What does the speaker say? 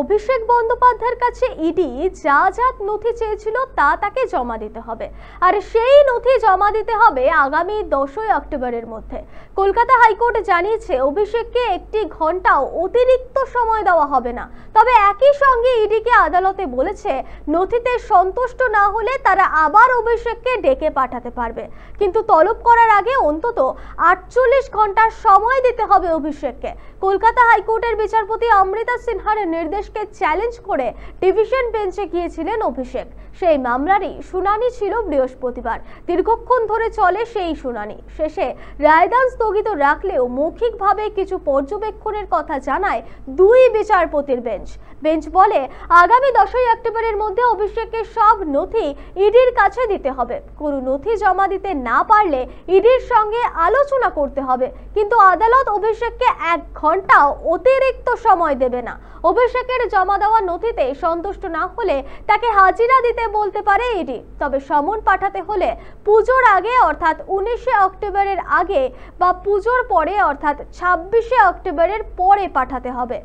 অভিষেক বন্দ্যোপাধ্যায়ের কাছে ইডি যা যা নথি চেয়েছিল তা তাকে জমা দিতে হবে আর সেই নথি জমা দিতে হবে আগামী দশই অক্টোবরের মধ্যে কলকাতা হাইকোর্ট জানিয়েছে অভিষেককে একটি ঘন্টাও অতিরিক্ত সময় দেওয়া হবে না তবে একই সঙ্গে ইডিকে আদালতে বলেছে নথিতে সন্তুষ্ট না হলে তারা আবার অভিষেককে ডেকে পাঠাতে পারবে কিন্তু তলব করার আগে অন্তত আটচল্লিশ ঘন্টার সময় দিতে হবে অভিষেককে কলকাতা হাইকোর্টের বিচারপতি অমৃতা সিনহার নির্দেশকে চ্যালেঞ্জ করে ডিভিশন বেঞ্চে গিয়েছিলেন অভিষেক সেই মামলারই শুনানি ছিল বৃহস্পতিবার দীর্ঘক্ষণ ধরে চলে সেই শুনানি শেষে রায়দান স্থগিত রাখলেও মৌখিকভাবে কিছু পর্যবেক্ষণের কথা জানায় দুই বিচারপতির বেঞ্চ বেঞ্চ বেঞ্চ বলে আগামী দশই অক্টোবরের মধ্যে অভিষেকের সব নথি ইডির কাছে দিতে হবে কোনো নথি জমা দিতে না পারলে ইডির সঙ্গে আলোচনা করতে হবে কিন্তু আদালত অভিষেককে এক ঘন্টাও অতিরিক্ত সময় দেবে না অভিষেকের জমা দেওয়া নথিতে সন্তুষ্ট না হলে তাকে হাজিরা দিতে বলতে পারে ইডি তবে সমন পাঠাতে হলে পুজোর আগে অর্থাৎ উনিশে অক্টোবরের আগে বা পুজোর পরে অর্থাৎ ছাব্বিশে অক্টোবরের পরে পাঠাতে হবে